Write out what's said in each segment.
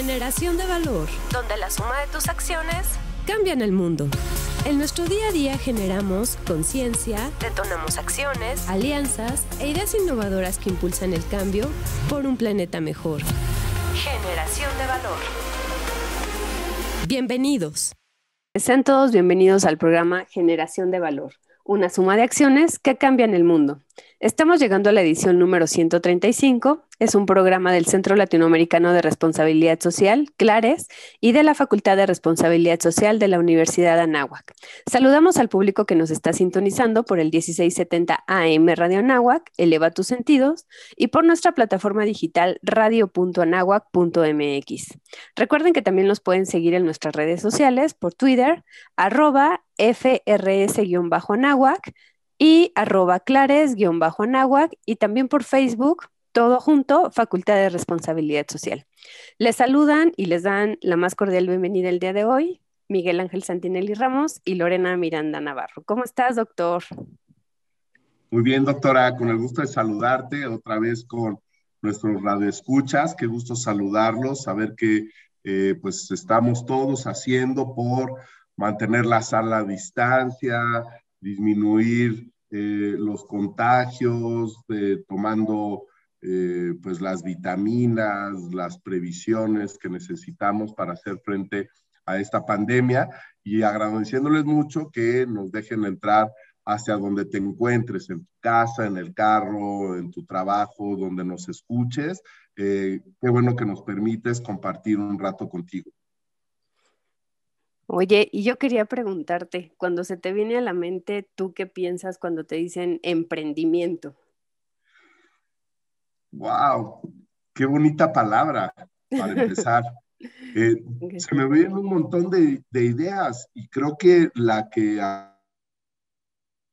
Generación de valor. Donde la suma de tus acciones cambian el mundo. En nuestro día a día generamos conciencia, detonamos acciones, alianzas e ideas innovadoras que impulsan el cambio por un planeta mejor. Generación de valor. Bienvenidos. Sean todos bienvenidos al programa Generación de Valor, una suma de acciones que cambian el mundo. Estamos llegando a la edición número 135. Es un programa del Centro Latinoamericano de Responsabilidad Social, CLARES, y de la Facultad de Responsabilidad Social de la Universidad de Anáhuac. Saludamos al público que nos está sintonizando por el 1670 AM Radio Anáhuac, Eleva tus sentidos, y por nuestra plataforma digital radio.anáhuac.mx. Recuerden que también nos pueden seguir en nuestras redes sociales por Twitter, arroba frs-anáhuac, y arroba clares-anáhuac y también por Facebook, todo junto, Facultad de Responsabilidad Social. Les saludan y les dan la más cordial bienvenida el día de hoy, Miguel Ángel Santinelli Ramos y Lorena Miranda Navarro. ¿Cómo estás, doctor? Muy bien, doctora, con el gusto de saludarte otra vez con nuestros radioescuchas. Qué gusto saludarlos, saber que eh, pues estamos todos haciendo por mantener la sala a distancia, disminuir eh, los contagios, eh, tomando eh, pues las vitaminas, las previsiones que necesitamos para hacer frente a esta pandemia y agradeciéndoles mucho que nos dejen entrar hacia donde te encuentres, en tu casa, en el carro, en tu trabajo, donde nos escuches. qué bueno que nos permites compartir un rato contigo. Oye, y yo quería preguntarte, cuando se te viene a la mente, ¿tú qué piensas cuando te dicen emprendimiento? ¡Wow! ¡Qué bonita palabra para empezar! Eh, se me vienen un montón de, ideas y creo que la que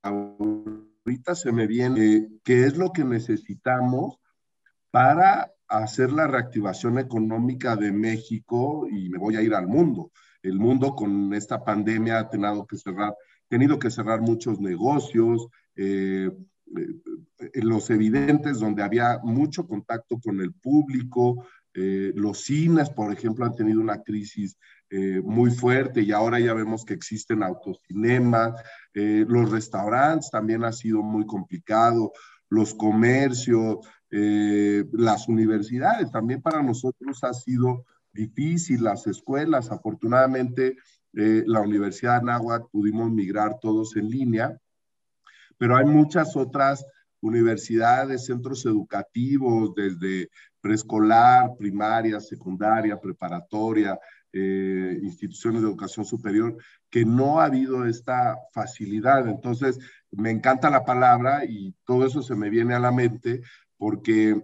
ahorita se me viene, qué que es lo que necesitamos para hacer la reactivación económica de México y me voy a ir al mundo el mundo con esta pandemia ha tenido que cerrar, tenido que cerrar muchos negocios, eh, eh, los evidentes donde había mucho contacto con el público, eh, los cines, por ejemplo, han tenido una crisis muy fuerte y ahora ya vemos que existen autocinemas, los restaurantes también ha sido muy complicado, los comercios, las universidades, también para nosotros ha sido difícil las escuelas. Afortunadamente, eh, la Universidad de Anáhuac pudimos migrar todos en línea, pero hay muchas otras universidades, centros educativos, desde preescolar, primaria, secundaria, preparatoria, eh, instituciones de educación superior, que no ha habido esta facilidad. Entonces, me encanta la palabra y todo eso se me viene a la mente porque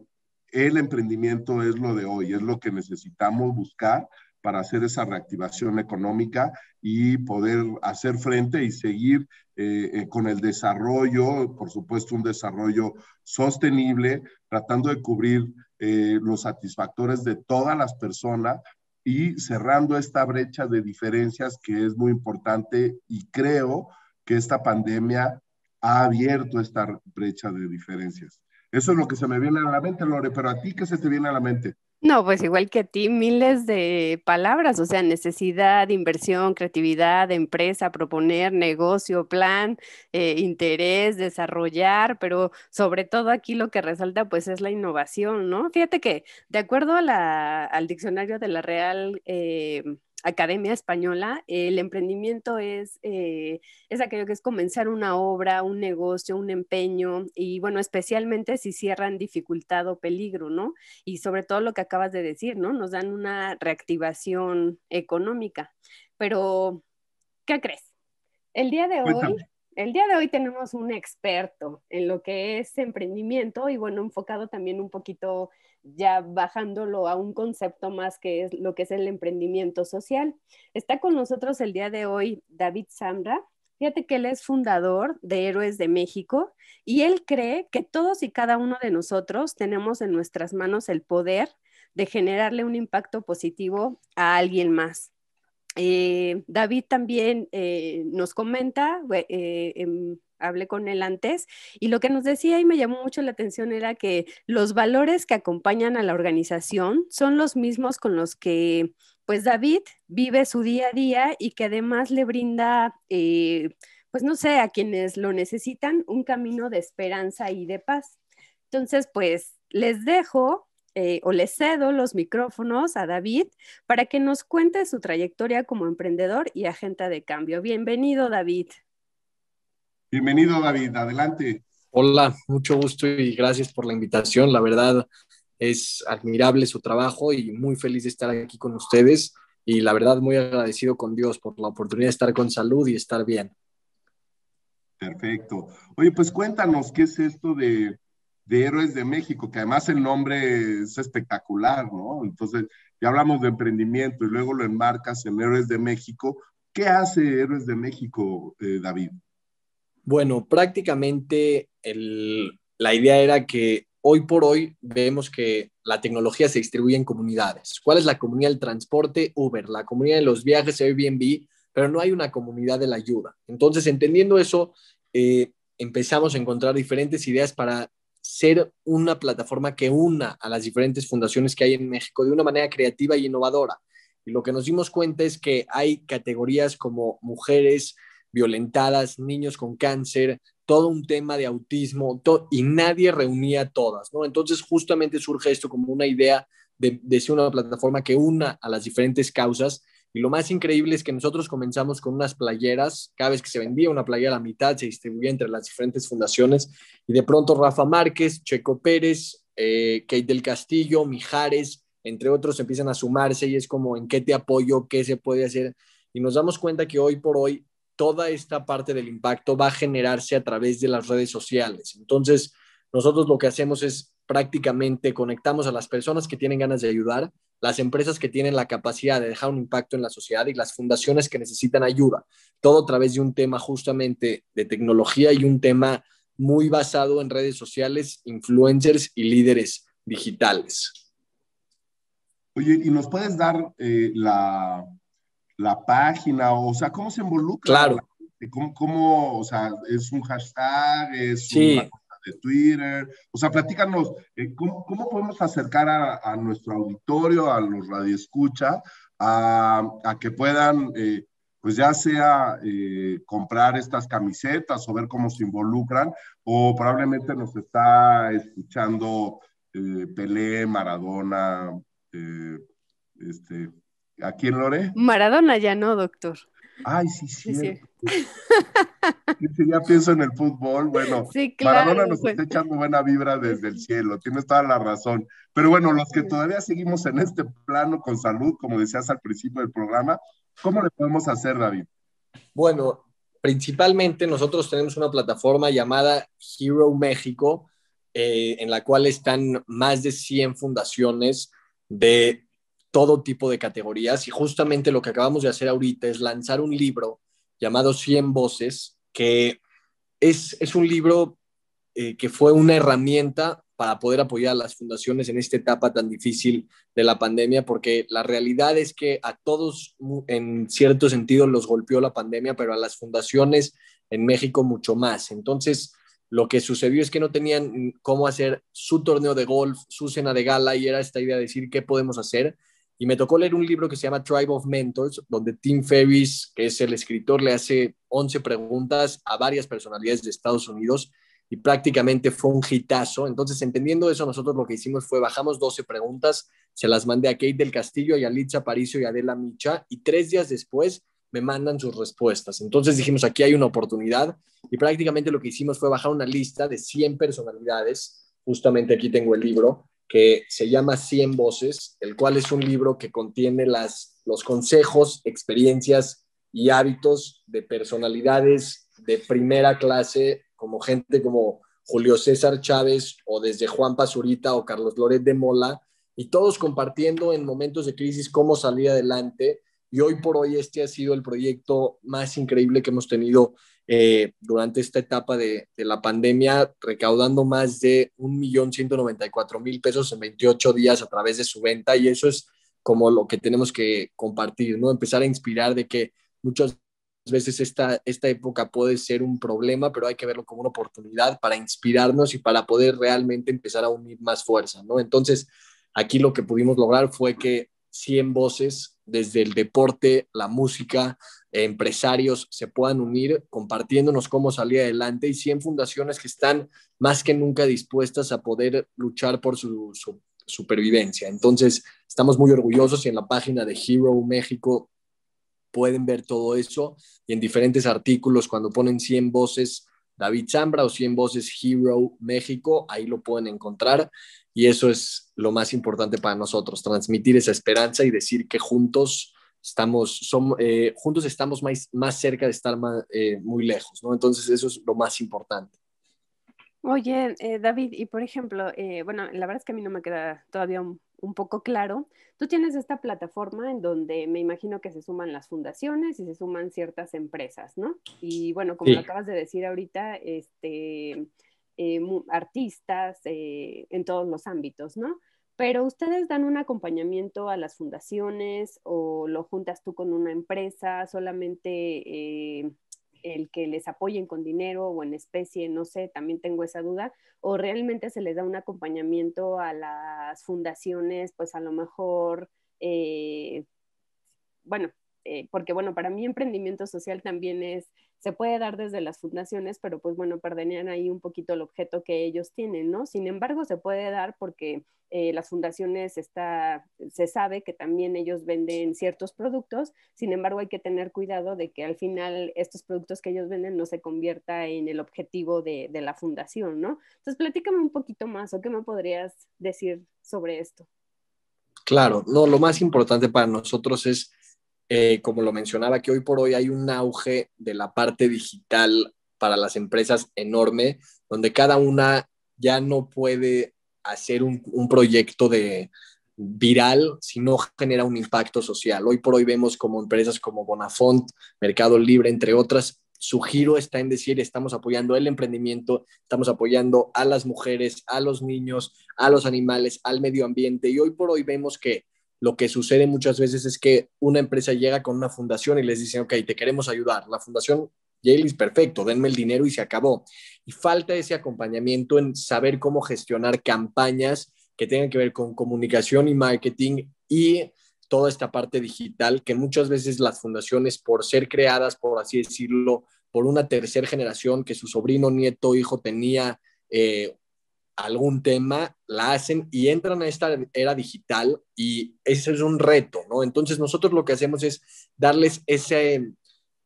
el emprendimiento es lo de hoy, es lo que necesitamos buscar para hacer esa reactivación económica y poder hacer frente y seguir eh, eh, con el desarrollo, por supuesto un desarrollo sostenible, tratando de cubrir eh, los satisfactores de todas las personas y cerrando esta brecha de diferencias que es muy importante y creo que esta pandemia ha abierto esta brecha de diferencias. Eso es lo que se me viene a la mente, Lore, pero a ti, ¿qué se te viene a la mente? No, pues igual que a ti, miles de palabras, o sea, necesidad, inversión, creatividad, empresa, proponer, negocio, plan, eh, interés, desarrollar, pero sobre todo aquí lo que resalta pues es la innovación, ¿no? Fíjate que de acuerdo a al diccionario de la Real... Eh, Academia Española, el emprendimiento es, eh, es aquello que es comenzar una obra, un negocio, un empeño y bueno, especialmente si cierran dificultad o peligro, ¿no? Y sobre todo lo que acabas de decir, ¿no? Nos dan una reactivación económica. Pero, ¿qué crees? El día de hoy... El día de hoy tenemos un experto en lo que es emprendimiento y bueno, enfocado también un poquito ya bajándolo a un concepto más que es lo que es el emprendimiento social. Está con nosotros el día de hoy David Sandra. Fíjate que él es fundador de Héroes de México y él cree que todos y cada uno de nosotros tenemos en nuestras manos el poder de generarle un impacto positivo a alguien más. Eh, David también eh, nos comenta, eh, em, hablé con él antes, y lo que nos decía y me llamó mucho la atención era que los valores que acompañan a la organización son los mismos con los que pues David vive su día a día y que además le brinda, pues no sé, a quienes lo necesitan un camino de esperanza y de paz. Entonces, pues les dejo eh, o le cedo los micrófonos a David para que nos cuente su trayectoria como emprendedor y agente de cambio. Bienvenido, David. Bienvenido, David. Adelante. Hola, mucho gusto y gracias por la invitación. La verdad es admirable su trabajo y muy feliz de estar aquí con ustedes y la verdad muy agradecido con Dios por la oportunidad de estar con salud y estar bien. Perfecto. Oye, pues cuéntanos qué es esto de de Héroes de México, que además el nombre es espectacular, ¿no? Entonces, ya hablamos de emprendimiento y luego lo enmarcas en Héroes de México. ¿Qué hace Héroes de México, eh, David? Bueno, prácticamente el, la idea era que hoy por hoy vemos que la tecnología se distribuye en comunidades. ¿Cuál es la comunidad del transporte? Uber, la comunidad de los viajes, Airbnb, pero no hay una comunidad de la ayuda. Entonces, entendiendo eso, eh, empezamos a encontrar diferentes ideas para ser una plataforma que una a las diferentes fundaciones que hay en México de una manera creativa y innovadora. Y lo que nos dimos cuenta es que hay categorías como mujeres violentadas, niños con cáncer, todo un tema de autismo, y nadie reunía todas, Entonces justamente surge esto como una idea de ser una plataforma que una a las diferentes causas y lo más increíble es que nosotros comenzamos con unas playeras, cada vez que se vendía una playera a la mitad, se distribuía entre las diferentes fundaciones y de pronto Rafa Márquez, Checo Pérez, eh, Kate del Castillo, Mijares, entre otros, empiezan a sumarse y es como en qué te apoyo, qué se puede hacer. Y nos damos cuenta que hoy por hoy toda esta parte del impacto va a generarse a través de las redes sociales. Entonces, nosotros lo que hacemos es prácticamente conectamos a las personas que tienen ganas de ayudar las empresas que tienen la capacidad de dejar un impacto en la sociedad y las fundaciones que necesitan ayuda. Todo a través de un tema justamente de tecnología y un tema muy basado en redes sociales, influencers y líderes digitales. Oye, ¿y nos puedes dar eh, la, página? O sea, ¿cómo se involucra? Claro. ¿Cómo, o sea, es un hashtag? sí. Twitter. O sea, platícanos, eh, ¿cómo, podemos acercar a, nuestro auditorio, a los radioescuchas, a, a que puedan, eh, pues ya sea eh, comprar estas camisetas o ver cómo se involucran, o probablemente nos está escuchando Pelé, Maradona, este, ¿a quién Lore? Maradona ya no, doctor. Ay, sí, sí. ya pienso en el fútbol. Bueno, Maradona nos pues. está echando buena vibra desde el cielo, tienes toda la razón. Pero bueno, los que todavía seguimos en este plano con salud, como decías al principio del programa, ¿cómo le podemos hacer, David? Bueno, principalmente nosotros tenemos una plataforma llamada Hero México, eh, en la cual están más de 100 fundaciones de todo tipo de categorías y justamente lo que acabamos de hacer ahorita es lanzar un libro llamado 100 voces, que es, un libro eh, que fue una herramienta para poder apoyar a las fundaciones en esta etapa tan difícil de la pandemia, porque la realidad es que a todos, en cierto sentido, los golpeó la pandemia, pero a las fundaciones en México mucho más. Entonces, lo que sucedió es que no tenían cómo hacer su torneo de golf, su cena de gala, y era esta idea de decir, ¿qué podemos hacer? Y me tocó leer un libro que se llama Tribe of Mentors, donde Tim Ferriss, que es el escritor, le hace 11 preguntas a varias personalidades de Estados Unidos y prácticamente fue un hitazo. Entonces, entendiendo eso, nosotros lo que hicimos fue bajamos 12 preguntas, se las mandé a Kate del Castillo y a Yalitza Paricio y a Adela Micha, y tres días después me mandan sus respuestas. Entonces dijimos, aquí hay una oportunidad, y prácticamente lo que hicimos fue bajar una lista de 100 personalidades, justamente aquí tengo el libro, que se llama 100 voces, el cual es un libro que contiene las, los consejos, experiencias y hábitos de personalidades de primera clase, como gente como Julio César Chávez o desde Juan Pazurita o Carlos Loret de Mola, y todos compartiendo en momentos de crisis cómo salir adelante. Y hoy por hoy este ha sido el proyecto más increíble que hemos tenido eh, durante esta etapa de, la pandemia, recaudando más de 1.194.000 pesos en 28 días a través de su venta. Y eso es como lo que tenemos que compartir, ¿no? Empezar a inspirar de que muchas veces esta, esta época puede ser un problema, pero hay que verlo como una oportunidad para inspirarnos y para poder realmente empezar a unir más fuerza, ¿no? Entonces, aquí lo que pudimos lograr fue que 100 voces desde el deporte, la música, empresarios se puedan unir compartiéndonos cómo salir adelante y 100 fundaciones que están más que nunca dispuestas a poder luchar por su, supervivencia. Entonces, estamos muy orgullosos y en la página de Hero México pueden ver todo eso y en diferentes artículos cuando ponen 100 voces David Zambra o 100 voces Hero México, ahí lo pueden encontrar y eso es lo más importante para nosotros, transmitir esa esperanza y decir que juntos estamos, eh, juntos estamos más, más cerca de estar eh, muy lejos, ¿no? Entonces eso es lo más importante. Oye, eh, David, y por ejemplo, bueno, la verdad es que a mí no me queda todavía un, poco claro. Tú tienes esta plataforma en donde me imagino que se suman las fundaciones y se suman ciertas empresas, ¿no? Y bueno, como acabas de decir ahorita, este, artistas en todos los ámbitos, ¿no? Pero ustedes dan un acompañamiento a las fundaciones o lo juntas tú con una empresa, solamente eh, el que les apoyen con dinero o en especie, no sé, también tengo esa duda, o realmente se les da un acompañamiento a las fundaciones, pues a lo mejor, eh, bueno, eh, porque bueno, para mí emprendimiento social también es se puede dar desde las fundaciones, pero pues bueno, perderían ahí un poquito el objeto que ellos tienen, ¿no? Sin embargo, se puede dar porque eh, las fundaciones está, se sabe que también ellos venden ciertos productos, sin embargo hay que tener cuidado de que al final estos productos que ellos venden no se convierta en el objetivo de, de la fundación, ¿no? Entonces platícame un poquito más o qué me podrías decir sobre esto. Claro, no, lo más importante para nosotros es eh, como lo mencionaba, que hoy por hoy hay un auge de la parte digital para las empresas enorme, donde cada una ya no puede hacer un, proyecto de viral si genera un impacto social. Hoy por hoy vemos como empresas como Bonafont, Mercado Libre, entre otras, su giro está en decir estamos apoyando el emprendimiento, estamos apoyando a las mujeres, a los niños, a los animales, al medio ambiente. Y hoy por hoy vemos que lo que sucede muchas veces es que una empresa llega con una fundación y les dicen, ok, te queremos ayudar. La fundación es perfecto, denme el dinero y se acabó. Y falta ese acompañamiento en saber cómo gestionar campañas que tengan que ver con comunicación y marketing y toda esta parte digital que muchas veces las fundaciones, por ser creadas, por así decirlo, por una tercera generación que su sobrino, nieto, hijo tenía eh, algún tema, la hacen y entran a esta era digital y ese es un reto, ¿no? Entonces nosotros lo que hacemos es darles ese,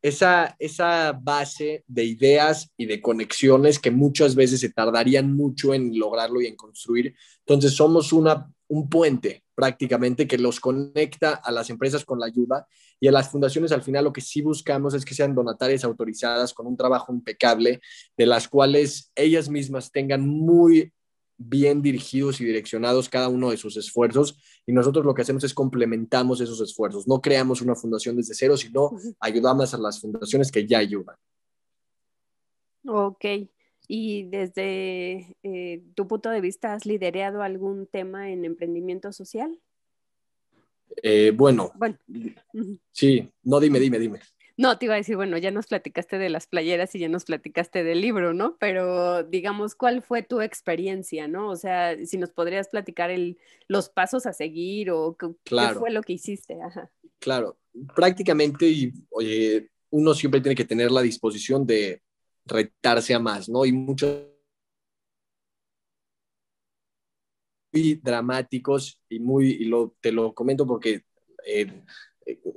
esa, esa base de ideas y de conexiones que muchas veces se tardarían mucho en lograrlo y en construir. Entonces somos una, un puente prácticamente que los conecta a las empresas con la ayuda y a las fundaciones al final lo que sí buscamos es que sean donatarias autorizadas con un trabajo impecable, de las cuales ellas mismas tengan muy bien dirigidos y direccionados cada uno de sus esfuerzos y nosotros lo que hacemos es complementamos esos esfuerzos. No creamos una fundación desde cero, sino ayudamos a las fundaciones que ya ayudan. Ok. Y desde eh, tu punto de vista, ¿has liderado algún tema en emprendimiento social? Eh, bueno, bueno. Sí, no dime, dime, dime. No, te iba a decir, bueno, ya nos platicaste de las playeras y ya nos platicaste del libro, ¿no? Pero digamos, ¿cuál fue tu experiencia, no? O sea, si nos podrías platicar el, los pasos a seguir o qué, fue lo que hiciste. Claro, prácticamente, y oye, uno siempre tiene que tener la disposición de retarse a más, ¿no? Y muchos... muy dramáticos y muy, y lo, te lo comento porque eh,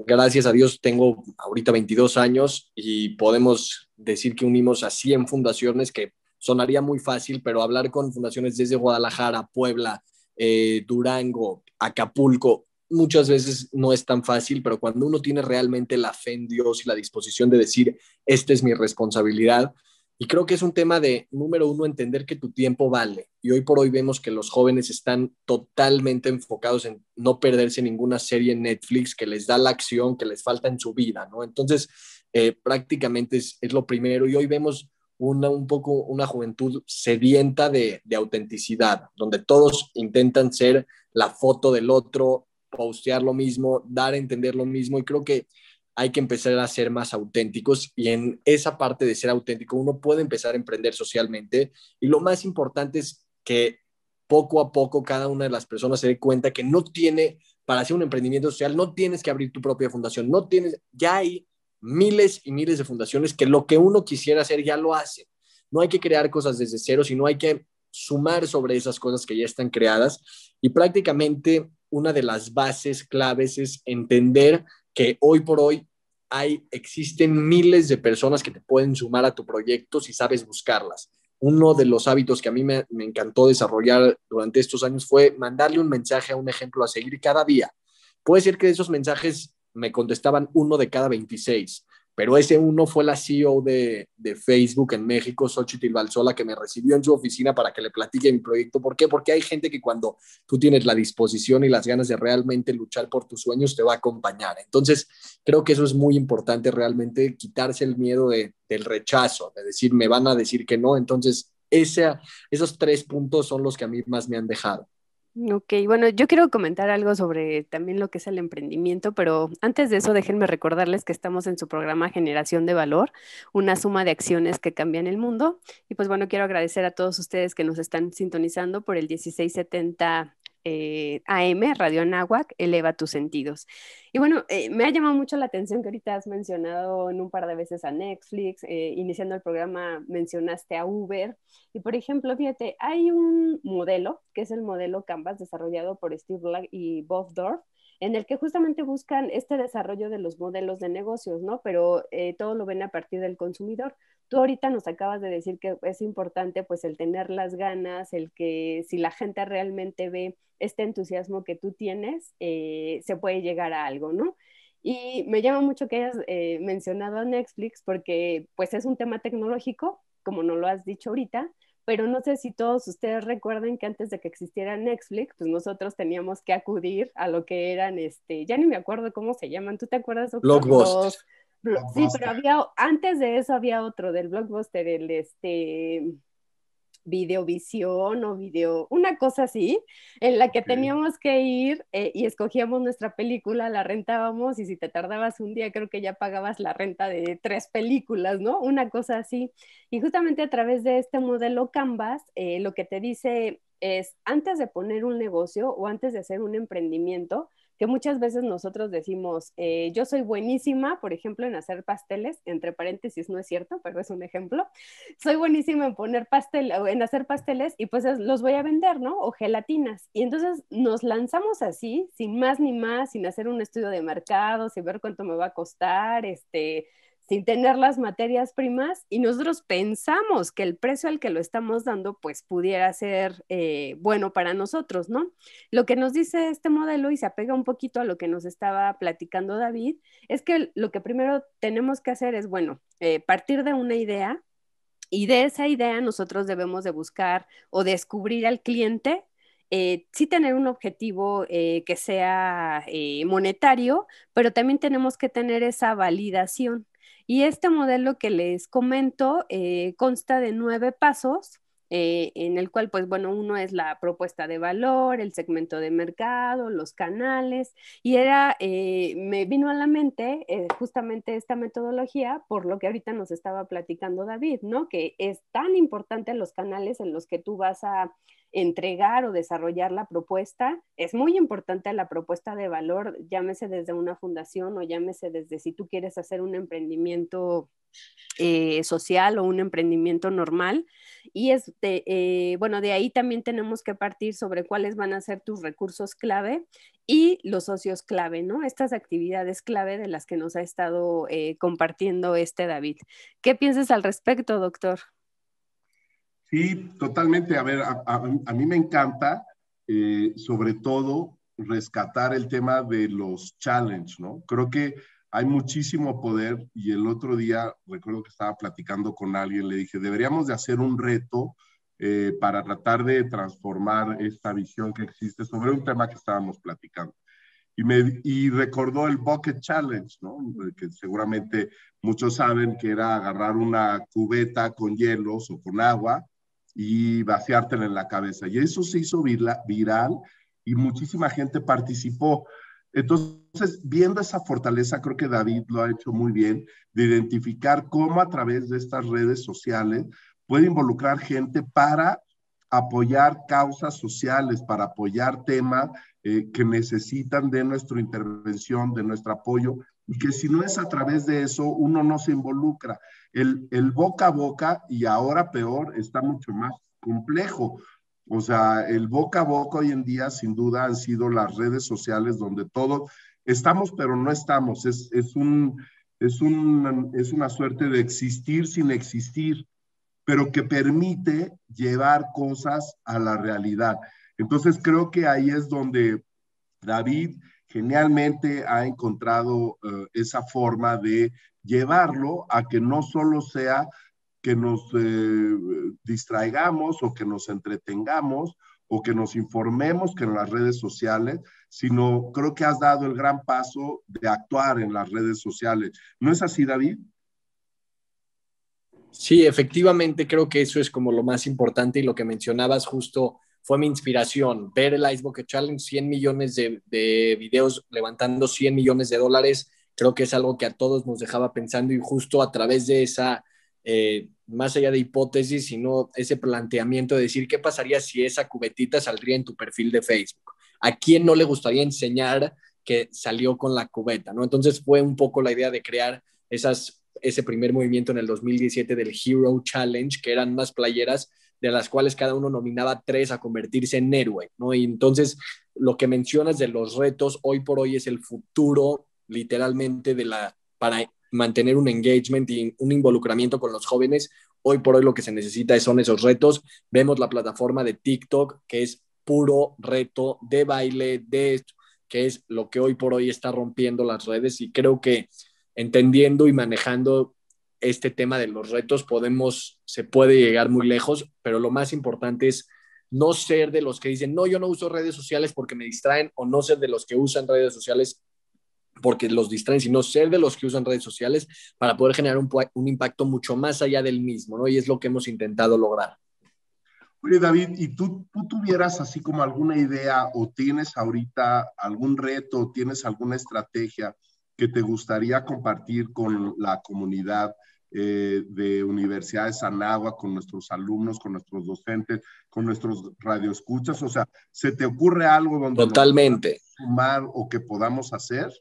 gracias a Dios tengo ahorita 22 años y podemos decir que unimos a 100 fundaciones, que sonaría muy fácil, pero hablar con fundaciones desde Guadalajara, Puebla, eh, Durango, Acapulco, muchas veces no es tan fácil, pero cuando uno tiene realmente la fe en Dios y la disposición de decir, esta es mi responsabilidad, y creo que es un tema de, número uno, entender que tu tiempo vale. Y hoy por hoy vemos que los jóvenes están totalmente enfocados en no perderse ninguna serie en Netflix que les da la acción que les falta en su vida, ¿no? Entonces, eh, prácticamente es, lo primero. Y hoy vemos una, un poco una juventud sedienta de, de autenticidad, donde todos intentan ser la foto del otro, postear lo mismo, dar a entender lo mismo. Y creo que hay que empezar a ser más auténticos y en esa parte de ser auténtico uno puede empezar a emprender socialmente y lo más importante es que poco a poco cada una de las personas se dé cuenta que no tiene, para hacer un emprendimiento social, no tienes que abrir tu propia fundación, no tienes, ya hay miles y miles de fundaciones que lo que uno quisiera hacer ya lo hace No hay que crear cosas desde cero, sino hay que sumar sobre esas cosas que ya están creadas y prácticamente una de las bases claves es entender que hoy por hoy hay, existen miles de personas que te pueden sumar a tu proyecto si sabes buscarlas. Uno de los hábitos que a mí me, me encantó desarrollar durante estos años fue mandarle un mensaje a un ejemplo a seguir cada día. Puede ser que esos mensajes me contestaban uno de cada 26, pero ese uno fue la CEO de, Facebook en México, Xochitl Balzola, que me recibió en su oficina para que le platique mi proyecto. ¿Por qué? Porque hay gente que cuando tú tienes la disposición y las ganas de realmente luchar por tus sueños, te va a acompañar. Entonces, creo que eso es muy importante realmente, quitarse el miedo del rechazo, de decir, me van a decir que no. Entonces, esos tres puntos son los que a mí más me han dejado. Ok, bueno, yo quiero comentar algo sobre también lo que es el emprendimiento, pero antes de eso déjenme recordarles que estamos en su programa Generación de Valor, una suma de acciones que cambian el mundo. Y pues bueno, quiero agradecer a todos ustedes que nos están sintonizando por el 1670 eh, AM, Radio Nahuac, Eleva tus sentidos. Y bueno, eh, me ha llamado mucho la atención que ahorita has mencionado en un par de veces a Netflix, eh, iniciando el programa mencionaste a Uber. Y por ejemplo, fíjate, hay un modelo, que es el modelo Canvas, desarrollado por Steve Black y Bob Dorf, en el que justamente buscan este desarrollo de los modelos de negocios, ¿no? Pero todo lo ven a partir del consumidor. Tú ahorita nos acabas de decir que es importante pues el tener las ganas, el que si la gente realmente ve este entusiasmo que tú tienes, eh, se puede llegar a algo, ¿no? Y me llama mucho que hayas eh, mencionado a Netflix porque pues es un tema tecnológico, como no lo has dicho ahorita, pero no sé si todos ustedes recuerden que antes de que existiera Netflix, pues nosotros teníamos que acudir a lo que eran, este, ya ni me acuerdo cómo se llaman, ¿tú te acuerdas? ghosts Sí, pero antes de eso había otro del blockbuster, el este videovisión o video, una cosa así, en la que teníamos que ir eh, y escogíamos nuestra película, la rentábamos y si te tardabas un día creo que ya pagabas la renta de tres películas, ¿no? Una cosa así. Y justamente a través de este modelo Canvas, eh, lo que te dice es, antes de poner un negocio o antes de hacer un emprendimiento, que muchas veces nosotros decimos, eh, yo soy buenísima, por ejemplo, en hacer pasteles, entre paréntesis no es cierto, pero es un ejemplo, soy buenísima en poner pastel, en hacer pasteles y pues los voy a vender, ¿no? O gelatinas. Y entonces nos lanzamos así, sin más ni más, sin hacer un estudio de mercado, sin ver cuánto me va a costar, este, sin tener las materias primas y nosotros pensamos que el precio al que lo estamos dando pues pudiera ser eh, bueno para nosotros, ¿no? Lo que nos dice este modelo y se apega un poquito a lo que nos estaba platicando David es que lo que primero tenemos que hacer es, bueno, eh, partir de una idea y de esa idea nosotros debemos de buscar o descubrir al cliente eh, sí tener un objetivo eh, que sea monetario, pero también tenemos que tener esa validación. Y este modelo que les comento eh, consta de nueve pasos. Eh, en el cual, pues bueno, uno es la propuesta de valor, el segmento de mercado, los canales, y era, eh, me vino a la mente justamente esta metodología por lo que ahorita nos estaba platicando David, ¿no? Que es tan importante los canales en los que tú vas a entregar o desarrollar la propuesta. Es muy importante la propuesta de valor, llámese desde una fundación o llámese desde si tú quieres hacer un emprendimiento eh, social o un emprendimiento normal. Y este, eh, bueno, de ahí también tenemos que partir sobre cuáles van a ser tus recursos clave y los socios clave, ¿no? Estas actividades clave de las que nos ha estado eh, compartiendo este David. ¿Qué piensas al respecto, doctor? Sí, totalmente. A ver, a, mí me encanta, eh, sobre todo, rescatar el tema de los challenges, ¿no? Creo que hay muchísimo poder y el otro día, recuerdo que estaba platicando con alguien, le dije, deberíamos de hacer un reto eh, para tratar de transformar esta visión que existe sobre un tema que estábamos platicando. Y, me, y recordó el Bucket Challenge, ¿no? que seguramente muchos saben que era agarrar una cubeta con hielos o con agua y vaciártela en la cabeza. Y eso se hizo viral y muchísima gente participó. Entonces, viendo esa fortaleza, creo que David lo ha hecho muy bien, de identificar cómo a través de estas redes sociales puede involucrar gente para apoyar causas sociales, para apoyar temas eh, que necesitan de nuestra intervención, de nuestro apoyo y que si no es a través de eso, uno no se involucra. El, boca a boca, y ahora peor, está mucho más complejo. O sea, el boca a boca hoy en día, sin duda, han sido las redes sociales donde todos estamos, pero no estamos. Es, un, es, es una suerte de existir sin existir, pero que permite llevar cosas a la realidad. Entonces, creo que ahí es donde David genialmente ha encontrado eh, esa forma de llevarlo a que no solo sea que nos eh, distraigamos o que nos entretengamos o que nos informemos que en las redes sociales, sino creo que has dado el gran paso de actuar en las redes sociales. ¿No es así, David? Sí, efectivamente, creo que eso es como lo más importante y lo que mencionabas justo fue mi inspiración. Ver el Ice Bucket Challenge, 100 millones de, videos levantando 100 millones de dólares, creo que es algo que a todos nos dejaba pensando y justo a través de esa, eh, más allá de hipótesis, sino ese planteamiento de decir, ¿qué pasaría si esa cubetita saldría en tu perfil de Facebook? ¿A quién no le gustaría enseñar que salió con la cubeta? ¿no? Entonces fue un poco la idea de crear esas ese primer movimiento en el 2017 del Hero Challenge, que eran más playeras de las cuales cada uno nominaba tres a convertirse en héroe, ¿no? Y entonces lo que mencionas de los retos hoy por hoy es el futuro literalmente de la para mantener un engagement y un involucramiento con los jóvenes. Hoy por hoy lo que se necesita son esos retos. Vemos la plataforma de TikTok que es puro reto de baile, de que es lo que hoy por hoy está rompiendo las redes y creo que entendiendo y manejando este tema de los retos podemos, se puede llegar muy lejos, pero lo más importante es no ser de los que dicen, no, yo no uso redes sociales porque me distraen, o no ser de los que usan redes sociales porque los distraen, sino ser de los que usan redes sociales para poder generar un, impacto mucho más allá del mismo, ¿no? Y es lo que hemos intentado lograr. Oye, David, ¿y tú, tú tuvieras así como alguna idea o tienes ahorita algún reto, o tienes alguna estrategia que te gustaría compartir con la comunidad eh, de universidades sanagua con nuestros alumnos, con nuestros docentes, con nuestros radioescuchas. O sea, ¿se te ocurre algo donde Totalmente. sumar o que podamos hacer?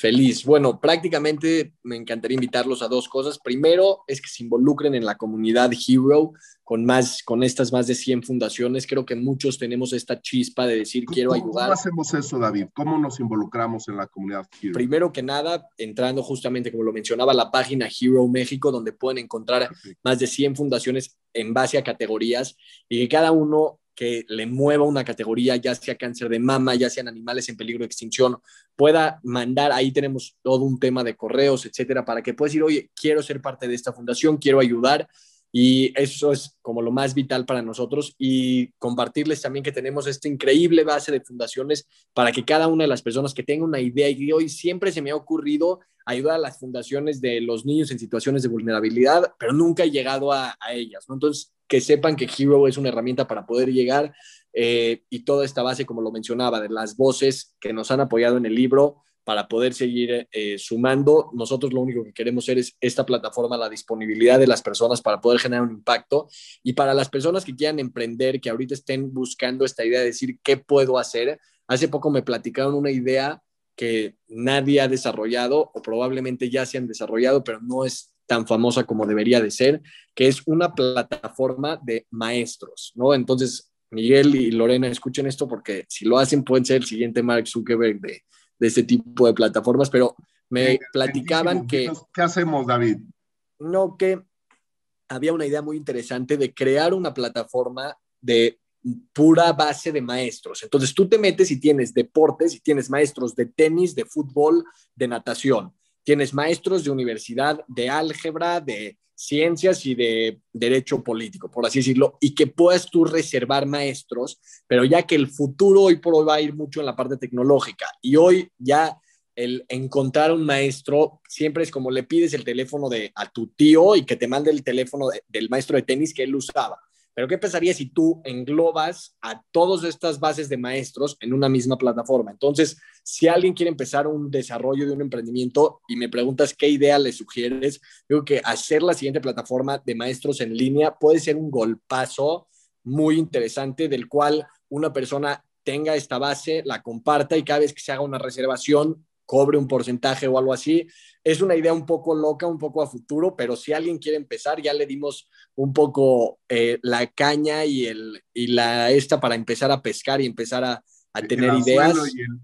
Feliz. Bueno, prácticamente me encantaría invitarlos a dos cosas. Primero es que se involucren en la comunidad Hero con más con estas más de 100 fundaciones. Creo que muchos tenemos esta chispa de decir quiero ayudar. ¿Cómo hacemos eso, David? ¿Cómo nos involucramos en la comunidad Hero? Primero que nada, entrando justamente como lo mencionaba la página Hero México donde pueden encontrar más de 100 fundaciones en base a categorías y que cada uno que le mueva una categoría, ya sea cáncer de mama, ya sean animales en peligro de extinción, pueda mandar, ahí tenemos todo un tema de correos, etcétera, para que puedas decir, oye, quiero ser parte de esta fundación, quiero ayudar. Y eso es como lo más vital para nosotros y compartirles también que tenemos esta increíble base de fundaciones para que cada una de las personas que tenga una idea y hoy siempre se me ha ocurrido ayuda a las fundaciones de los niños en situaciones de vulnerabilidad, pero nunca he llegado a, a ellas, Entonces, que sepan que Hero es una herramienta para poder llegar eh, y toda esta base, como lo mencionaba, de las voces que nos han apoyado en el libro para poder seguir eh, sumando. Nosotros lo único que queremos hacer es esta plataforma, la disponibilidad de las personas para poder generar un impacto y para las personas que quieran emprender, que ahorita estén buscando esta idea de decir qué puedo hacer. Hace poco me platicaron una idea que nadie ha desarrollado o probablemente ya se han desarrollado, pero no es tan famosa como debería de ser, que es una plataforma de maestros, ¿no? Entonces, Miguel y Lorena, escuchen esto porque si lo hacen pueden ser el siguiente Mark Zuckerberg de, este tipo de plataformas, pero me platicaban que... ¿Qué hacemos, David? No, que había una idea muy interesante de crear una plataforma de pura base de maestros. Entonces tú te metes y tienes deportes y tienes maestros de tenis, de fútbol, de natación. Tienes maestros de universidad, de álgebra, de ciencias y de derecho político, por así decirlo, y que puedas tú reservar maestros, pero ya que el futuro hoy por hoy va a ir mucho en la parte tecnológica y hoy ya el encontrar un maestro siempre es como le pides el teléfono de a tu tío y que te mande el teléfono del maestro de tenis que él usaba pero ¿qué pensaría si tú englobas a todas estas bases de maestros en una misma plataforma? Entonces, si alguien quiere empezar un desarrollo de un emprendimiento y me preguntas qué idea le sugieres, digo que hacer la siguiente plataforma de maestros en línea puede ser un golpazo muy interesante del cual una persona tenga esta base, la comparta y cada vez que se haga una reservación cobre un porcentaje o algo así. Es una idea un poco loca, un poco a futuro, pero si alguien quiere empezar, ya le dimos un poco eh, la caña y, el, y la esta para empezar a pescar y empezar a, tener ideas.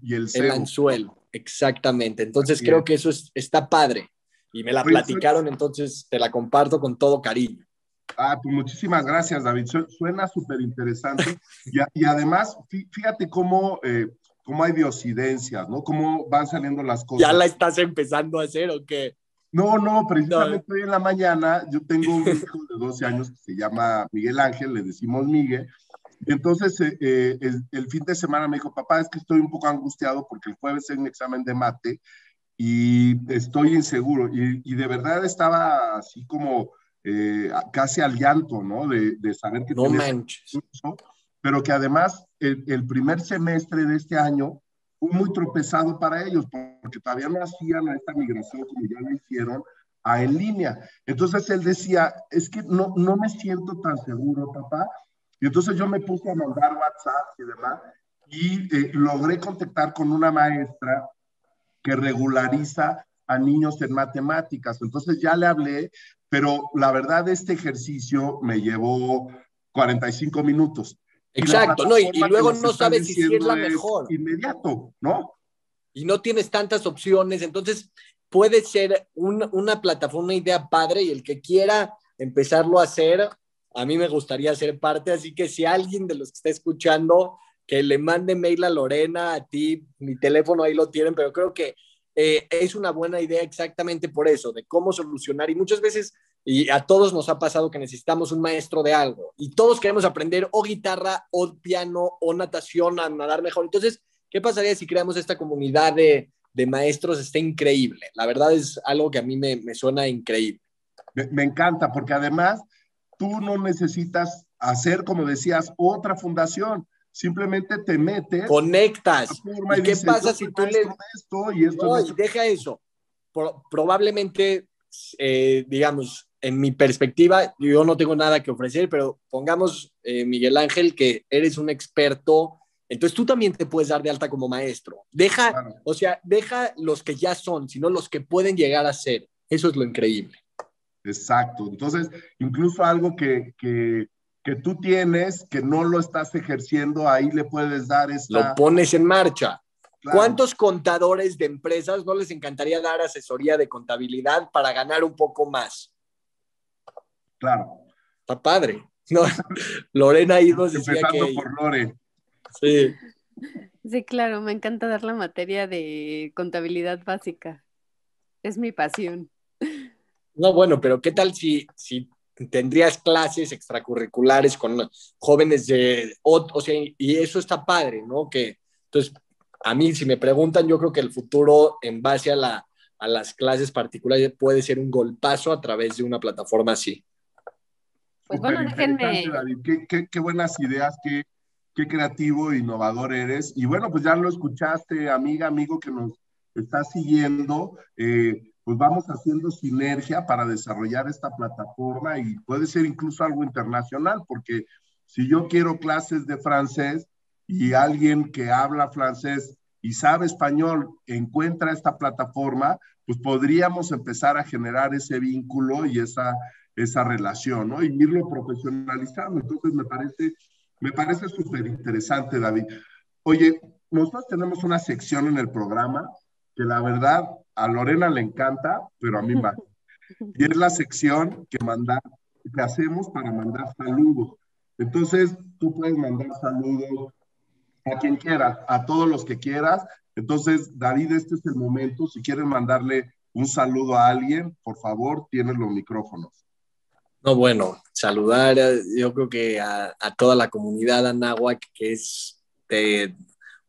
Y el, el, anzuelo, exactamente. Entonces creo que eso es, está padre. Y me la platicaron, entonces te la comparto con todo cariño. Ah, pues muchísimas gracias, David. Suena súper interesante. y, además, fíjate cómo eh, cómo hay diosidencias, ¿no? Cómo van saliendo las cosas. ¿Ya la estás empezando a hacer o qué? No, no, precisamente hoy en la mañana yo tengo un hijo de 12 años que se llama Miguel Ángel, le decimos Miguel. Entonces, eh, eh, el, fin de semana me dijo, papá, es que estoy un poco angustiado porque el jueves hay un examen de mate y estoy inseguro. Y, de verdad estaba así como eh, casi al llanto, ¿no? De, saber que... No manches. pero que además el, primer semestre de este año fue muy tropezado para ellos, porque todavía no hacían esta migración como ya lo hicieron a en línea. Entonces él decía, es que no, no me siento tan seguro, papá. Y entonces yo me puse a mandar WhatsApp y demás, y eh, logré contactar con una maestra que regulariza a niños en matemáticas. Entonces ya le hablé, pero la verdad este ejercicio me llevó 45 minutos. Exacto, ¿no? Y, luego no sabes si es la mejor. Inmediato, ¿no? Y no tienes tantas opciones, entonces puede ser una plataforma, una idea padre y el que quiera empezarlo a hacer, a mí me gustaría ser parte, así que si alguien de los que está escuchando, que le mande mail a Lorena, a ti, mi teléfono ahí lo tienen, pero creo que eh, es una buena idea exactamente por eso, de cómo solucionar. Y muchas veces y a todos nos ha pasado que necesitamos un maestro de algo. Y todos queremos aprender o guitarra, o piano, o natación, a nadar mejor. Entonces, ¿qué pasaría si creamos esta comunidad de, de maestros? Está increíble. La verdad es algo que a mí me, me suena increíble. Me, encanta, porque además tú no necesitas hacer, como decías, otra fundación simplemente te metes, conectas. ¿Y ¿Qué pasa si tú le esto y esto deja eso? probablemente, eh, digamos, en mi perspectiva, yo no tengo nada que ofrecer, pero pongamos, eh, Miguel Ángel, que eres un experto, entonces tú también te puedes dar de alta como maestro. Deja, o sea, deja los que ya son, sino los que pueden llegar a ser. Eso es lo increíble. Exacto. Entonces, incluso algo que, tú tienes, que no lo estás ejerciendo, ahí le puedes dar esta... Lo pones en marcha. ¿Cuántos contadores de empresas no les encantaría dar asesoría de contabilidad para ganar un poco más? Claro. Está padre. No, Lorena ahí nos por Lore. Sí. Sí, claro, me encanta dar la materia de contabilidad básica. Es mi pasión. No, bueno, pero ¿qué tal si, si tendrías clases extracurriculares con jóvenes de... O, o sea, y eso está padre, ¿no? Que, entonces, a mí, si me preguntan, yo creo que el futuro en base a, la, a las clases particulares puede ser un golpazo a través de una plataforma así. Pues bueno, déjenme. Qué, qué, qué, buenas ideas, qué, qué creativo e innovador eres. Y bueno, pues ya lo escuchaste, amiga, amigo que nos está siguiendo. Eh, pues vamos haciendo sinergia para desarrollar esta plataforma y puede ser incluso algo internacional, porque si yo quiero clases de francés y alguien que habla francés y sabe español encuentra esta plataforma, pues podríamos empezar a generar ese vínculo y esa esa relación, ¿no? Y irlo profesionalizando. Entonces me parece, me parece súper interesante, David. Oye, nosotros tenemos una sección en el programa que la verdad a Lorena le encanta, pero a mí más. Y es la sección que manda, que hacemos para mandar saludos. Entonces, tú puedes mandar saludos a quien quieras, a todos los que quieras. Entonces, David, este es el momento. Si quieres mandarle un saludo a alguien, por favor, tienes los micrófonos. No, bueno, saludar yo creo que a, toda la comunidad anáhuac, que es de eh,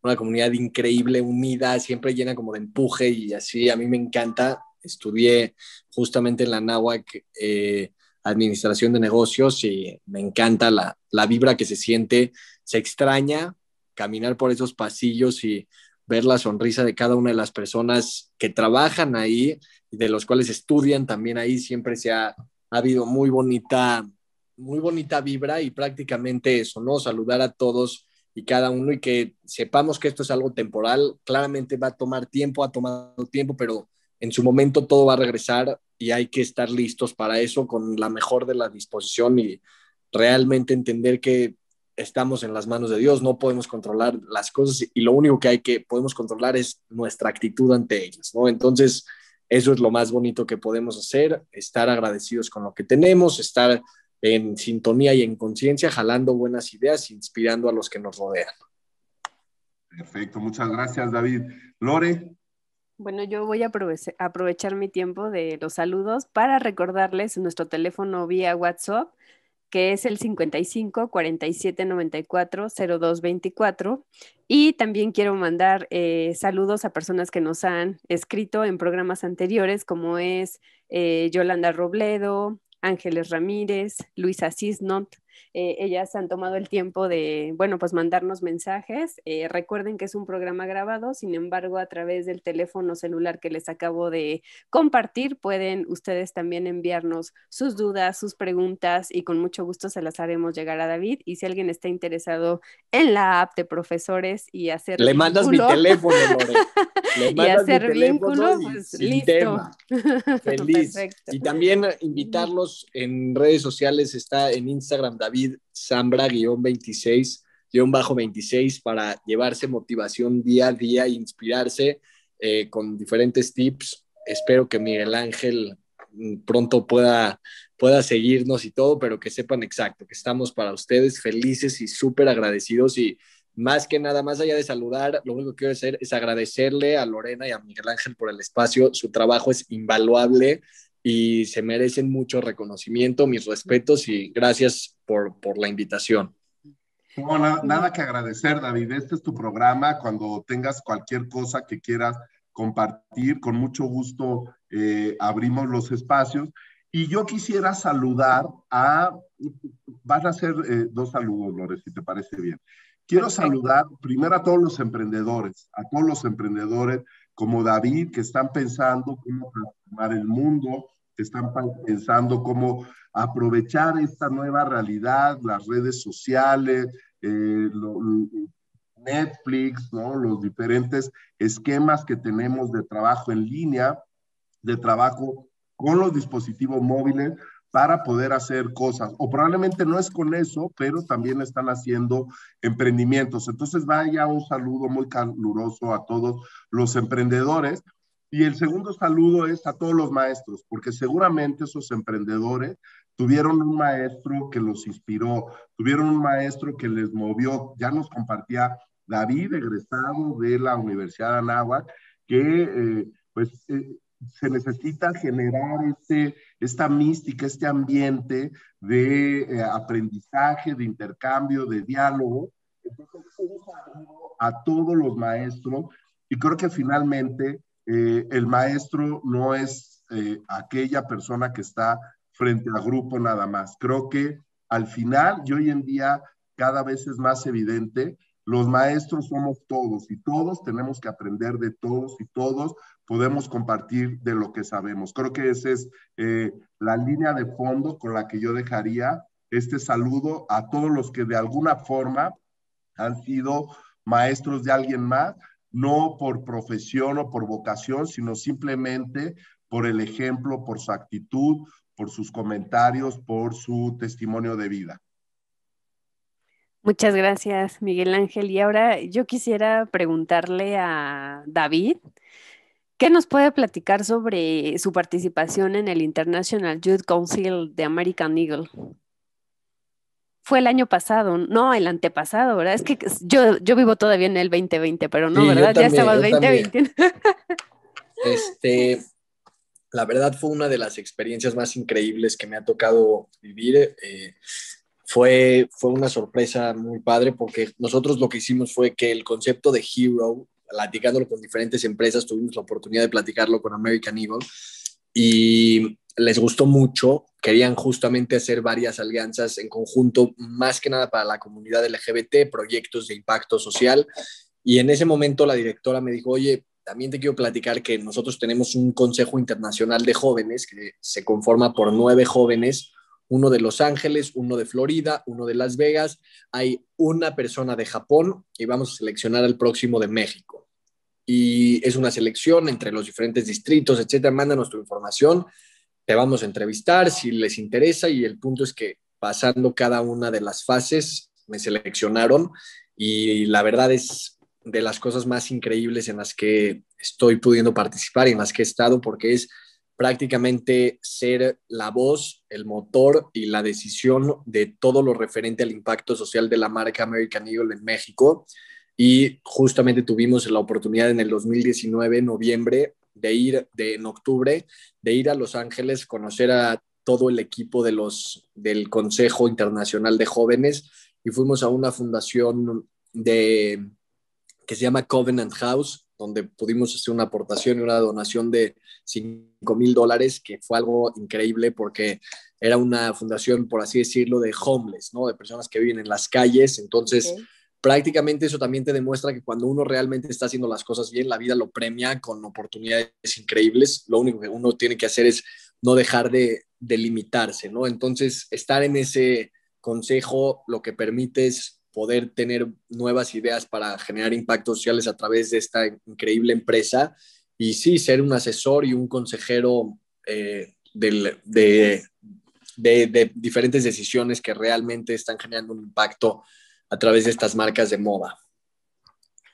una comunidad increíble, unida, siempre llena como de empuje y así, a mí me encanta. Estudié justamente en la anáhuac eh, administración de negocios y me encanta la, vibra que se siente, se extraña caminar por esos pasillos y ver la sonrisa de cada una de las personas que trabajan ahí, y de los cuales estudian también ahí, siempre se ha ha habido muy bonita, muy bonita vibra y prácticamente eso, ¿no? Saludar a todos y cada uno y que sepamos que esto es algo temporal, claramente va a tomar tiempo, ha tomado tiempo, pero en su momento todo va a regresar y hay que estar listos para eso con la mejor de la disposición y realmente entender que estamos en las manos de Dios, no podemos controlar las cosas y lo único que hay que podemos controlar es nuestra actitud ante ellas, ¿no? Entonces, eso es lo más bonito que podemos hacer, estar agradecidos con lo que tenemos, estar en sintonía y en conciencia, jalando buenas ideas, inspirando a los que nos rodean. Perfecto, muchas gracias David. Lore. Bueno, yo voy a aprovechar mi tiempo de los saludos para recordarles nuestro teléfono vía WhatsApp que es el 55 47 94 02 Y también quiero mandar eh, saludos a personas que nos han escrito en programas anteriores, como es eh, Yolanda Robledo, Ángeles Ramírez, Luisa Cisnot, eh, ellas han tomado el tiempo de, bueno, pues mandarnos mensajes. Eh, recuerden que es un programa grabado, sin embargo, a través del teléfono celular que les acabo de compartir, pueden ustedes también enviarnos sus dudas, sus preguntas y con mucho gusto se las haremos llegar a David. Y si alguien está interesado en la app de profesores y hacer... Le mandas mi teléfono, Lore. y hacer mi pues listo. Feliz. Y también invitarlos en redes sociales, está en Instagram. David Zambra-26, guión bajo 26, para llevarse motivación día a día, e inspirarse eh, con diferentes tips. Espero que Miguel Ángel mm, pronto pueda, pueda seguirnos y todo, pero que sepan exacto que estamos para ustedes felices y súper agradecidos y más que nada, más allá de saludar, lo único que quiero hacer es agradecerle a Lorena y a Miguel Ángel por el espacio. Su trabajo es invaluable y se merecen mucho reconocimiento, mis respetos y gracias por, por la invitación. No, nada, que agradecer, David. Este es tu programa. Cuando tengas cualquier cosa que quieras compartir, con mucho gusto eh, abrimos los espacios. Y yo quisiera saludar a, van a hacer eh, dos saludos, Lore, si te parece bien. Quiero saludar primero a todos los emprendedores, a todos los emprendedores como David, que están pensando cómo transformar el mundo, están pensando cómo aprovechar esta nueva realidad, las redes sociales, eh, Netflix, los diferentes esquemas que tenemos de trabajo en línea, de trabajo con los dispositivos móviles para poder hacer cosas. O probablemente no es con eso, pero también están haciendo emprendimientos. Entonces vaya un saludo muy caluroso a todos los emprendedores y el segundo saludo es a todos los maestros, porque seguramente esos emprendedores tuvieron un maestro que los inspiró, tuvieron un maestro que les movió. Ya nos compartía David, egresado de la Universidad de Anáhuac, que eh, pues eh, se necesita generar este, esta mística, este ambiente de eh, aprendizaje, de intercambio, de diálogo. a todos los maestros y creo que finalmente eh, el maestro no es eh, aquella persona que está frente al grupo nada más. Creo que al final y hoy en día cada vez es más evidente, los maestros somos todos y todos tenemos que aprender de todos y todos podemos compartir de lo que sabemos. Creo que esa es eh, la línea de fondo con la que yo dejaría este saludo a todos los que de alguna forma han sido maestros de alguien más no por profesión o por vocación, sino simplemente por el ejemplo, por su actitud, por sus comentarios, por su testimonio de vida. Muchas gracias, Miguel Ángel. Y ahora yo quisiera preguntarle a David, ¿qué nos puede platicar sobre su participación en el International Youth Council de American Eagle? fue el año pasado, no, el antepasado, ¿verdad? Es que yo, yo vivo todavía en el 2020, pero no, ¿verdad? También, ya el 2020. este, la verdad fue una de las experiencias más increíbles que me ha tocado vivir. Eh, fue, fue una sorpresa muy padre porque nosotros lo que hicimos fue que el concepto de Hero, platicándolo con diferentes empresas, tuvimos la oportunidad de platicarlo con American Eagle y les gustó mucho, querían justamente hacer varias alianzas en conjunto, más que nada para la comunidad LGBT, proyectos de impacto social. Y en ese momento la directora me dijo, oye, también te quiero platicar que nosotros tenemos un Consejo Internacional de Jóvenes que se conforma por nueve jóvenes, uno de Los Ángeles, uno de Florida, uno de Las Vegas, hay una persona de Japón y vamos a seleccionar al próximo de México. Y es una selección entre los diferentes distritos, etcétera. Mándanos tu información te vamos a entrevistar si les interesa y el punto es que pasando cada una de las fases me seleccionaron y la verdad es de las cosas más increíbles en las que estoy pudiendo participar y en las que he estado porque es prácticamente ser la voz, el motor y la decisión de todo lo referente al impacto social de la marca American Eagle en México. Y justamente tuvimos la oportunidad en el 2019, noviembre, de ir de, en octubre, de ir a Los Ángeles, conocer a todo el equipo de los, del Consejo Internacional de Jóvenes y fuimos a una fundación de, que se llama Covenant House, donde pudimos hacer una aportación y una donación de 5 mil dólares, que fue algo increíble porque era una fundación, por así decirlo, de homeless, ¿no? De personas que viven en las calles. Entonces, prácticamente eso también te demuestra que cuando uno realmente está haciendo las cosas bien, la vida lo premia con oportunidades increíbles. Lo único que uno tiene que hacer es no dejar de, limitarse, ¿no? Entonces, estar en ese consejo lo que permite es poder tener nuevas ideas para generar impactos sociales a través de esta increíble empresa y sí, ser un asesor y un consejero eh, de, de diferentes decisiones que realmente están generando un impacto a través de estas marcas de moda.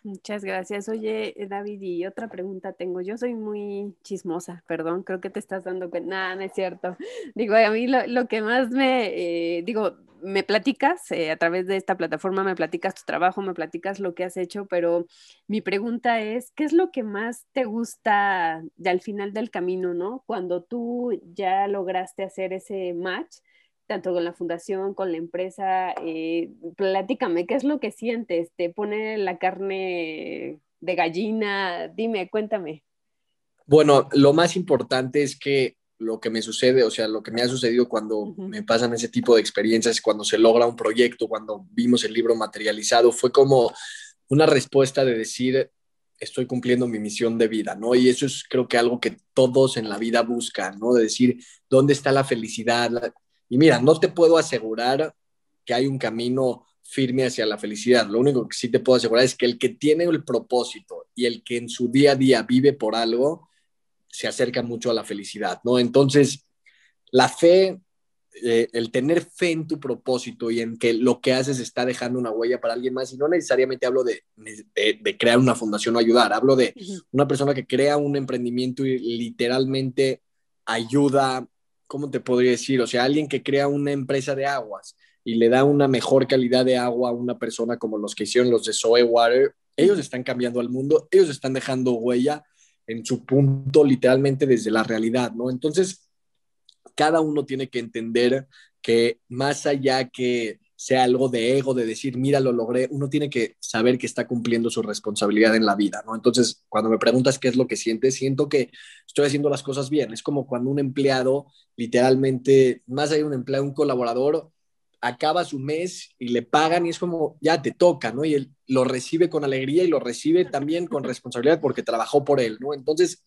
Muchas gracias. Oye, David, y otra pregunta tengo. Yo soy muy chismosa, perdón, creo que te estás dando cuenta. Nada, no es cierto. Digo, a mí lo, que más me, eh, digo, me platicas, eh, a través de esta plataforma me platicas tu trabajo, me platicas lo que has hecho, pero mi pregunta es, ¿qué es lo que más te gusta de al final del camino, no? Cuando tú ya lograste hacer ese match tanto con la fundación, con la empresa, eh, platícame, ¿qué es lo que sientes? ¿Te pone la carne de gallina? Dime, cuéntame. Bueno, lo más importante es que lo que me sucede, o sea, lo que me ha sucedido cuando me pasan ese tipo de experiencias, cuando se logra un proyecto, cuando vimos el libro materializado, fue como una respuesta de decir, estoy cumpliendo mi misión de vida, ¿no? Y eso es creo que algo que todos en la vida buscan, ¿no? De decir, ¿dónde está la felicidad? La, y mira, no te puedo asegurar que hay un camino firme hacia la felicidad. Lo único que sí te puedo asegurar es que el que tiene el propósito y el que en su día a día vive por algo, se acerca mucho a la felicidad, ¿no? Entonces, la fe, eh, el tener fe en tu propósito y en que lo que haces está dejando una huella para alguien más, y no necesariamente hablo de crear una fundación o ayudar, hablo de una persona que crea un emprendimiento y literalmente ayuda ¿cómo te podría decir? O sea, alguien que crea una empresa de aguas y le da una mejor calidad de agua a una persona como los que hicieron los de Zoe Water, ellos están cambiando al mundo, ellos están dejando huella en su punto literalmente desde la realidad, ¿no? Entonces, cada uno tiene que entender que más allá que sea algo de ego, de decir, mira, lo logré, uno tiene que saber que está cumpliendo su responsabilidad en la vida, ¿no? Entonces, cuando me preguntas qué es lo que sientes, siento que estoy haciendo las cosas bien. Es como cuando un empleado, literalmente, más allá de un empleado, un colaborador, acaba su mes y le pagan y es como, ya te toca, ¿no? Y él lo recibe con alegría y lo recibe también con responsabilidad porque trabajó por él, ¿no? Entonces,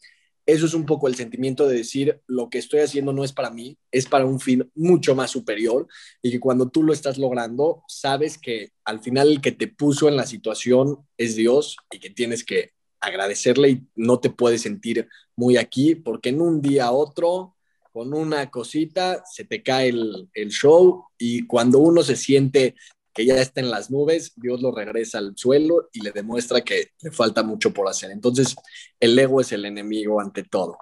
eso es un poco el sentimiento de decir, lo que estoy haciendo no es para mí, es para un fin mucho más superior y que cuando tú lo estás logrando, sabes que al final el que te puso en la situación es Dios y que tienes que agradecerle y no te puedes sentir muy aquí porque en un día a otro, con una cosita, se te cae el, el show y cuando uno se siente que ya está en las nubes, Dios lo regresa al suelo y le demuestra que le falta mucho por hacer. Entonces, el ego es el enemigo ante todo.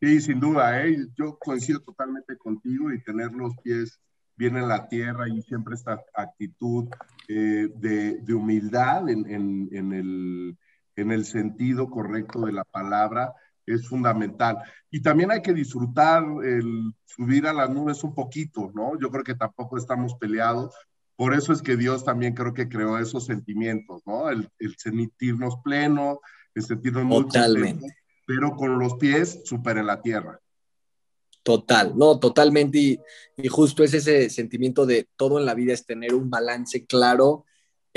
Sí, sin duda, ¿eh? yo coincido totalmente contigo y tener los pies bien en la tierra y siempre esta actitud eh, de, humildad en el sentido correcto de la palabra es fundamental. Y también hay que disfrutar el subir a las nubes un poquito, ¿no? Yo creo que tampoco estamos peleados. Por eso es que Dios también creo que creó esos sentimientos, ¿no? El, sentirnos pleno, el sentirnos Totalmente. pero con los pies súper en la tierra. Total, no, totalmente. Y, y, justo es ese sentimiento de todo en la vida es tener un balance claro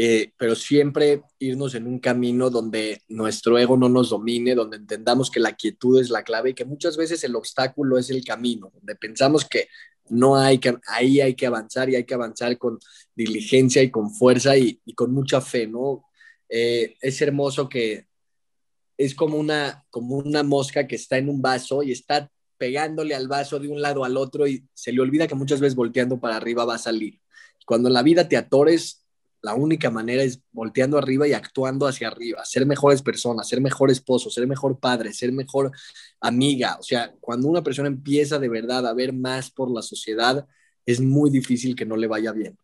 eh, pero siempre irnos en un camino donde nuestro ego no nos domine, donde entendamos que la quietud es la clave y que muchas veces el obstáculo es el camino, donde pensamos que no hay que, ahí hay que avanzar y hay que avanzar con diligencia y con fuerza y, con mucha fe, ¿no? Eh, es hermoso que es como una, como una mosca que está en un vaso y está pegándole al vaso de un lado al otro y se le olvida que muchas veces volteando para arriba va a salir. Cuando en la vida te atores, la única manera es volteando arriba y actuando hacia arriba, ser mejores personas, ser mejor esposo, ser mejor padre, ser mejor amiga. O sea, cuando una persona empieza de verdad a ver más por la sociedad, es muy difícil que no le vaya bien.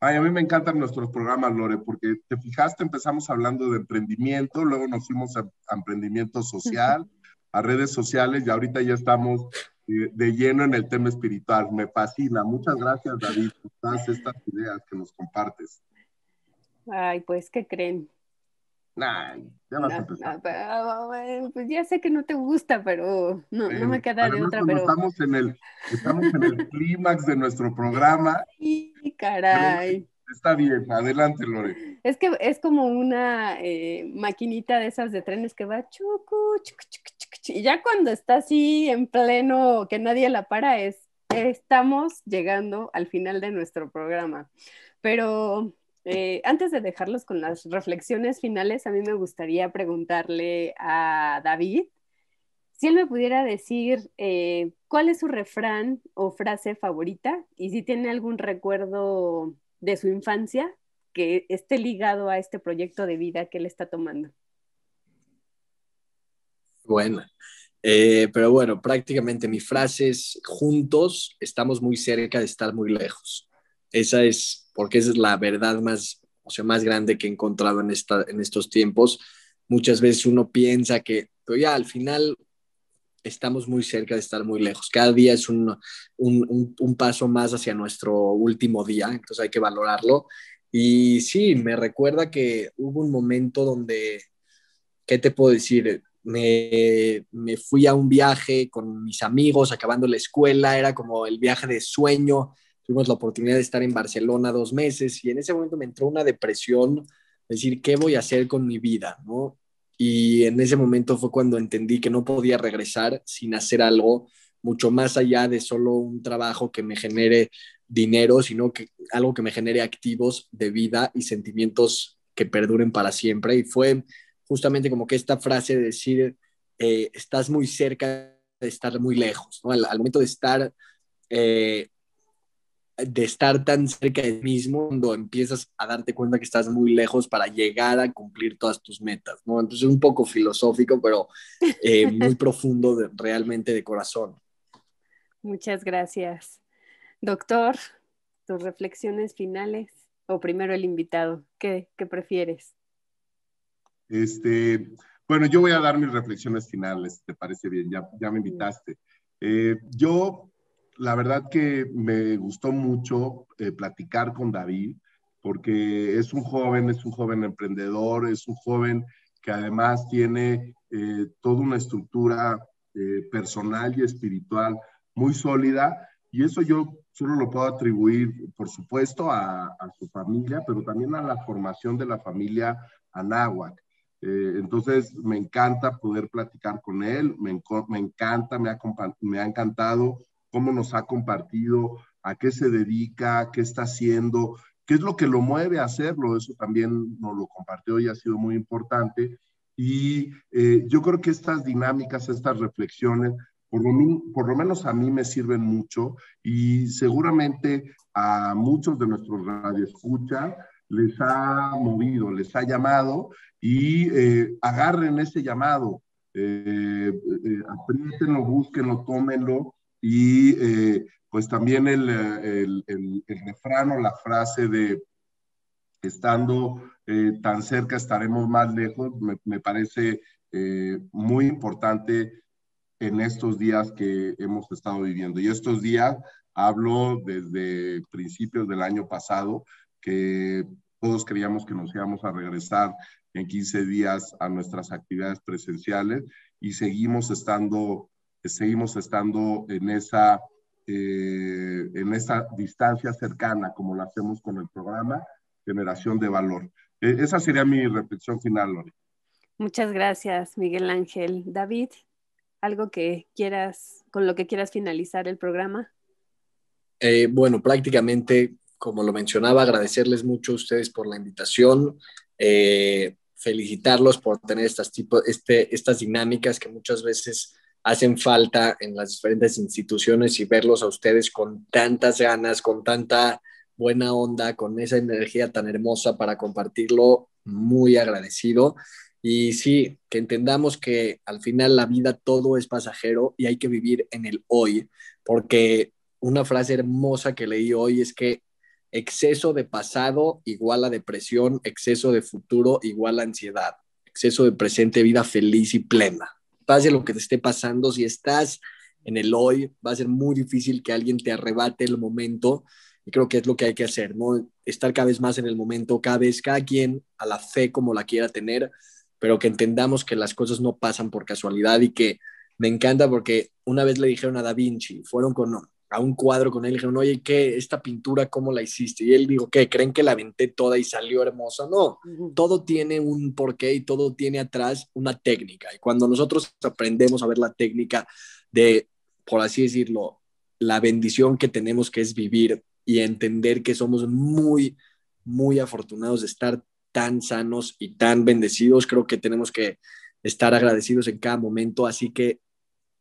Ay, a mí me encantan nuestros programas, Lore, porque te fijaste, empezamos hablando de emprendimiento, luego nos fuimos a, emprendimiento social, a redes sociales y ahorita ya estamos de lleno en el tema espiritual. Me fascina. Muchas gracias, David, por todas estas ideas que nos compartes. Ay, pues, que creen? ya pues, ya sé que no te gusta, pero no, no me queda de otra. Pero... Estamos en el, clímax de nuestro programa. y caray. Está bien, adelante, Lore. Es que es como una eh, maquinita de esas de trenes que va chucu, chucu, chucu, chucu, y ya cuando está así en pleno, que nadie la para, es estamos llegando al final de nuestro programa. Pero eh, antes de dejarlos con las reflexiones finales, a mí me gustaría preguntarle a David si él me pudiera decir eh, cuál es su refrán o frase favorita y si tiene algún recuerdo de su infancia que esté ligado a este proyecto de vida que él está tomando. Bueno, eh, pero bueno, prácticamente mi frase es, juntos estamos muy cerca de estar muy lejos. Esa es, porque esa es la verdad más, o sea, más grande que he encontrado en, esta, en estos tiempos. Muchas veces uno piensa que, pero ya al final estamos muy cerca de estar muy lejos. Cada día es un, paso más hacia nuestro último día, entonces hay que valorarlo. Y sí, me recuerda que hubo un momento donde, ¿qué te puedo decir? Me, fui a un viaje con mis amigos acabando la escuela, era como el viaje de sueño. Tuvimos la oportunidad de estar en Barcelona dos meses y en ese momento me entró una depresión, decir, ¿qué voy a hacer con mi vida? ¿no? Y en ese momento fue cuando entendí que no podía regresar sin hacer algo mucho más allá de solo un trabajo que me genere dinero, sino que algo que me genere activos de vida y sentimientos que perduren para siempre. Y fue justamente como que esta frase de decir, eh, estás muy cerca de estar muy lejos, ¿no? al, momento de estar eh, de estar tan cerca de mismo cuando empiezas a darte cuenta que estás muy lejos para llegar a cumplir todas tus metas, ¿no? Entonces es un poco filosófico, pero eh, muy profundo realmente de corazón. Muchas gracias. Doctor, tus reflexiones finales o primero el invitado, ¿qué, qué prefieres? Este, bueno, yo voy a dar mis reflexiones finales, ¿te parece bien? Ya, ya me invitaste. Eh, yo la verdad que me gustó mucho eh, platicar con David, porque es un joven, es un joven emprendedor, es un joven que además tiene eh, toda una estructura eh, personal y espiritual muy sólida, y eso yo solo lo puedo atribuir, por supuesto, a, su familia, pero también a la formación de la familia Anáhuac. entonces, me encanta poder platicar con él, me, encanta, me ha encantado cómo nos ha compartido, a qué se dedica, qué está haciendo, qué es lo que lo mueve a hacerlo. Eso también nos lo compartió y ha sido muy importante. Y eh, yo creo que estas dinámicas, estas reflexiones, por lo, por lo, menos a mí me sirven mucho y seguramente a muchos de nuestros radioescuchas les ha movido, les ha llamado y eh, agarren ese llamado, eh, eh, apriétenlo, búsquenlo, tómenlo y eh, pues también eh, el, el, el, refrán o la frase de estando eh, tan cerca estaremos más lejos, me, parece muy importante en estos días que hemos estado viviendo. Y estos días hablo desde principios del año pasado, que todos creíamos que nos íbamos a regresar en 15 días a nuestras actividades presenciales y seguimos estando seguimos estando en esa, eh, en esa distancia cercana como lo hacemos con el programa Generación de Valor. Eh, esa sería mi reflexión final, Lore. Muchas gracias, Miguel Ángel. David, ¿algo que quieras, con lo que quieras finalizar el programa? Eh, bueno, prácticamente, como lo mencionaba, agradecerles mucho a ustedes por la invitación felicitarlos por tener estas, tipo, este, estas dinámicas que muchas veces hacen falta en las diferentes instituciones y verlos a ustedes con tantas ganas, con tanta buena onda, con esa energía tan hermosa para compartirlo, muy agradecido. Y sí, que entendamos que al final la vida todo es pasajero y hay que vivir en el hoy, porque una frase hermosa que leí hoy es que exceso de pasado igual a depresión, exceso de futuro igual a ansiedad, exceso de presente vida feliz y plena pase lo que te esté pasando, si estás en el hoy, va a ser muy difícil que alguien te arrebate el momento. Y creo que es lo que hay que hacer, ¿no? Estar cada vez más en el momento, cada vez, cada quien a la fe como la quiera tener, pero que entendamos que las cosas no pasan por casualidad y que me encanta porque una vez le dijeron a Da Vinci, fueron con a un cuadro con él y dijeron, oye, ¿qué? ¿Esta pintura cómo la hiciste? Y él dijo, ¿qué? ¿Creen que la aventé toda y salió hermosa? No, todo tiene un porqué y todo tiene atrás una técnica. Y cuando nosotros aprendemos a ver la técnica de, por así decirlo, la bendición que tenemos que es vivir y entender que somos muy, muy afortunados de estar tan sanos y tan bendecidos, creo que tenemos que estar agradecidos en cada momento. Así que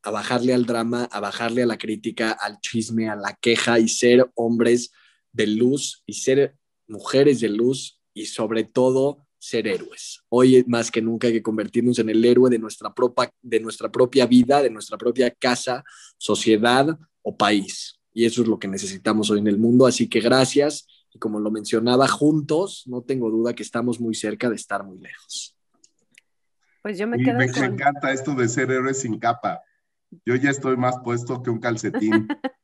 a bajarle al drama, a bajarle a la crítica, al chisme, a la queja y ser hombres de luz y ser mujeres de luz y sobre todo ser héroes. Hoy más que nunca hay que convertirnos en el héroe de nuestra, propia, de nuestra propia vida, de nuestra propia casa, sociedad o país. Y eso es lo que necesitamos hoy en el mundo. Así que gracias. Y como lo mencionaba, juntos, no tengo duda que estamos muy cerca de estar muy lejos. Pues yo me quedo. Me encanta esto de ser héroes sin capa. Yo ya estoy más puesto que un calcetín.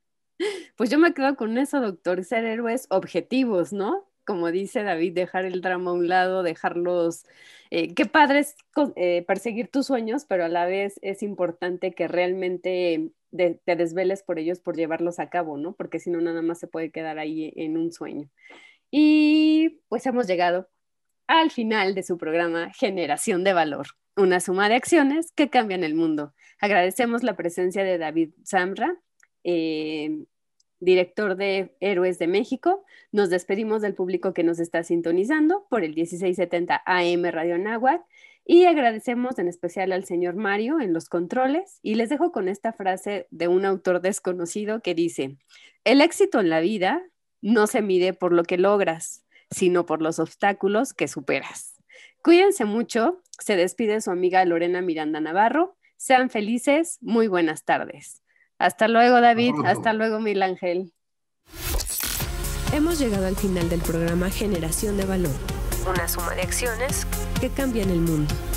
pues yo me quedo con eso, doctor, ser héroes objetivos, ¿no? Como dice David, dejar el drama a un lado, dejarlos... Eh, qué padre es eh, perseguir tus sueños, pero a la vez es importante que realmente te desveles por ellos, por llevarlos a cabo, ¿no? Porque si no, nada más se puede quedar ahí en un sueño. Y pues hemos llegado al final de su programa Generación de Valor una suma de acciones que cambian el mundo. Agradecemos la presencia de David Samra, em, director de Héroes de México. Nos despedimos del público que nos está sintonizando por el 1670 AM Radio Nahuatl y agradecemos en especial al señor Mario en los controles y les dejo con esta frase de un autor desconocido que dice, el éxito en la vida no se mide por lo que logras, sino por los obstáculos que superas. Cuídense mucho. Se despide su amiga Lorena Miranda Navarro. Sean felices. Muy buenas tardes. Hasta luego, David. Hasta luego, Mil Ángel. Hemos llegado al final del programa Generación de Valor. Una suma de acciones que cambian el mundo.